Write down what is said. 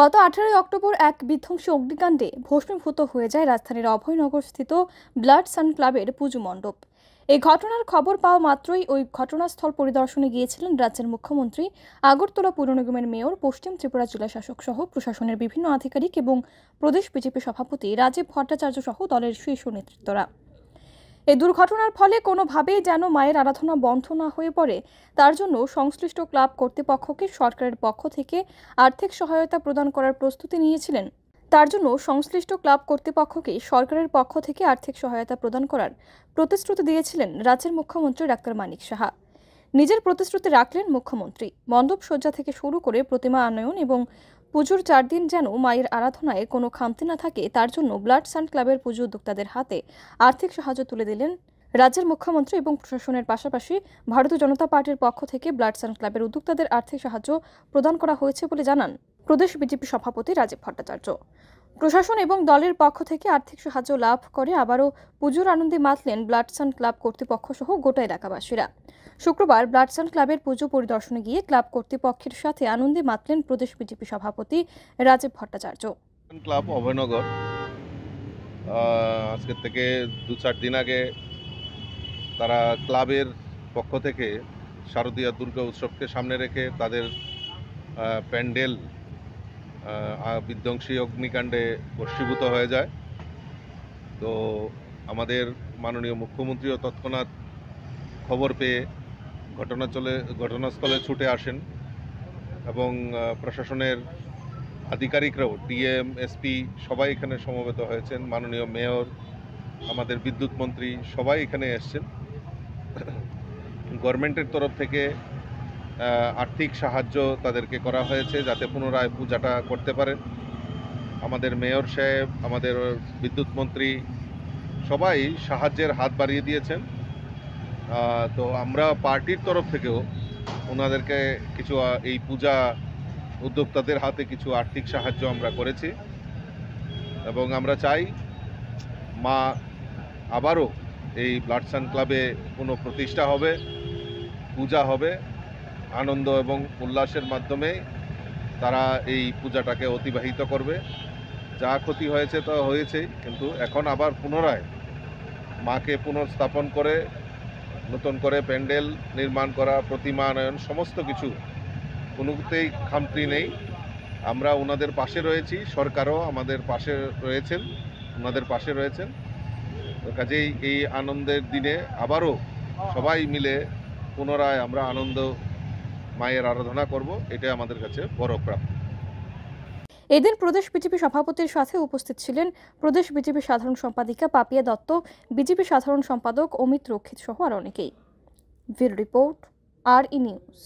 গত আঠারোই অক্টোবর এক বিধ্বংসী অগ্নিকাণ্ডে ভস্মীভূত হয়ে যায় রাজধানীর অভয়নগরস্থিত ব্লাড সান ক্লাবের পুজো মণ্ডপ এই ঘটনার খবর পাওয়া মাত্রই ওই ঘটনাস্থল পরিদর্শনে গিয়েছিলেন রাজ্যের মুখ্যমন্ত্রী আগরতলা পুর নিগমের মেয়র পশ্চিম ত্রিপুরা জেলা শাসক সহ প্রশাসনের বিভিন্ন আধিকারিক এবং প্রদেশ বিজেপি সভাপতি রাজীব ভট্টাচার্য সহ দলের শীর্ষ নেতৃত্বরা এই দুর্ঘটনার ফলে কোনোভাবেই যেন মায়ের আরাধনা বন্ধ না হয়ে পড়ে তার জন্য সংশ্লিষ্ট ক্লাব কর্তৃপক্ষকে সরকারের পক্ষ থেকে আর্থিক সহায়তা প্রদান করার প্রস্তুতি নিয়েছিলেন তার জন্য সংশ্লিষ্ট ক্লাব কর্তৃপক্ষকে সরকারের পক্ষ থেকে আর্থিক সহায়তা প্রদান করার প্রতিশ্রুতি দিয়েছিলেন রাজ্যের মুখ্যমন্ত্রী ডাক্তার মানিক সাহা নিজের প্রতিশ্রুতি রাখলেন মুখ্যমন্ত্রী মণ্ডপ সজ্জা থেকে শুরু করে প্রতিমা আনয়ন এবং পুজোর চার দিন যেন মায়ের আরাধনায় কোনো খামতি না থাকে তার জন্য ব্লাড সান ক্লাবের পুজো উদ্যোক্তাদের হাতে আর্থিক সাহায্য তুলে দিলেন রাজ্যের মুখ্যমন্ত্রী এবং প্রশাসনের পাশাপাশি ভারতীয় জনতা পার্টির পক্ষ থেকে ব্লাড সান ক্লাবের উদ্যোক্তাদের আর্থিক সাহায্য প্রদান করা হয়েছে বলে জানান প্রদেশ বিজেপি সভাপতি রাজীব ভট্টাচার্য প্রশাসন এবং দলের পক্ষ থেকে আর্থিক সাহায্য লাভ করে আবারও পুজোর আনন্দে মাতলেন ব্লাডসান ক্লাব কর্তৃপক্ষ সহ গোটা এলাকাবাসীরা শুক্রবার ব্লাডসান ক্লাবের পুজো পরিদর্শনে গিয়ে ক্লাব কর্তৃপক্ষের সাথে আনন্দে মাতলেন প্রদেশ বিজেপি সভাপতি রাজীব ভট্টাচার্য ক্লাব অভয়নগর আজকের থেকে দু চার দিন আগে তারা ক্লাবের পক্ষ থেকে শারদীয়া দুর্গা উৎসবকে সামনে রেখে তাদের প্যান্ডেল বিধ্বংসী অগ্নিকাণ্ডে বস্মীভূত হয়ে যায় তো আমাদের মাননীয় মুখ্যমন্ত্রীও তৎক্ষণাৎ খবর পেয়ে চলে ঘটনাস্থলে ছুটে আসেন এবং প্রশাসনের আধিকারিকরাও ডিএম এসপি সবাই এখানে সমবেত হয়েছেন মাননীয় মেয়র আমাদের বিদ্যুৎ মন্ত্রী সবাই এখানে এসছেন গভর্নমেন্টের তরফ থেকে আর্থিক সাহায্য তাদেরকে করা হয়েছে যাতে পুনরায় পূজাটা করতে পারেন আমাদের মেয়র সাহেব আমাদের বিদ্যুৎ মন্ত্রী সবাই সাহায্যের হাত বাড়িয়ে দিয়েছেন তো আমরা পার্টির তরফ থেকেও ওনাদেরকে কিছু এই পূজা উদ্যোক্তাদের হাতে কিছু আর্থিক সাহায্য আমরা করেছি এবং আমরা চাই মা আবারও এই ব্লাড সান ক্লাবে কোনো প্রতিষ্ঠা হবে পূজা হবে আনন্দ এবং উল্লাসের মাধ্যমে তারা এই পূজাটাকে অতিবাহিত করবে যা ক্ষতি হয়েছে তা হয়েছেই কিন্তু এখন আবার পুনরায় মাকে পুনর্স্থাপন করে নতুন করে প্যান্ডেল নির্মাণ করা প্রতিমানয়ন সমস্ত কিছু কোনোতেই খামতি নেই আমরা ওনাদের পাশে রয়েছি সরকারও আমাদের পাশে রয়েছেন ওনাদের পাশে রয়েছেন কাজেই এই আনন্দের দিনে আবারও সবাই মিলে পুনরায় আমরা আনন্দ মায়ের আরাধনা করব এটাই আমাদের কাছে বড় প্রাপ্তি এদিন প্রদেশ বিজেপি সভাপতির সাথে উপস্থিত ছিলেন প্রদেশ বিজেপি সাধারণ সম্পাদিকা পাপিয়া দত্ত বিজেপি সাধারণ সম্পাদক অমিত রক্ষিত সহ আর অনেকেই ভির রিপোর্ট আর ই নিউজ